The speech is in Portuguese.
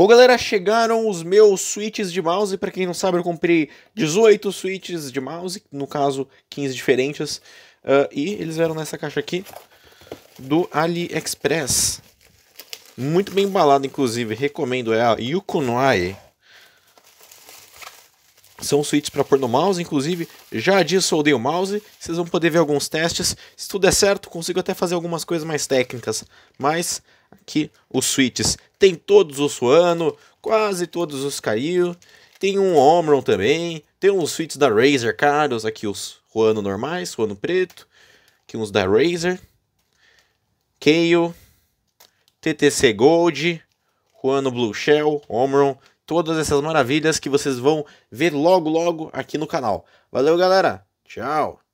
Bom, galera, chegaram os meus switches de mouse. Para quem não sabe, eu comprei 18 switches de mouse, no caso 15 diferentes. Uh, e eles vieram nessa caixa aqui do AliExpress. Muito bem embalado, inclusive, recomendo. É a Yukonai. São suítes para pôr no mouse, inclusive já disso eu o mouse. Vocês vão poder ver alguns testes. Se tudo der certo, consigo até fazer algumas coisas mais técnicas. Mas aqui os suítes Tem todos os Suano, quase todos os Caio. Tem um Omron também. Tem uns suítes da Razer caros. Aqui os Suano normais, Suano preto. Aqui uns da Razer. Keio. TTC Gold. Juano Blue Shell, Omron, todas essas maravilhas que vocês vão ver logo, logo aqui no canal. Valeu, galera! Tchau!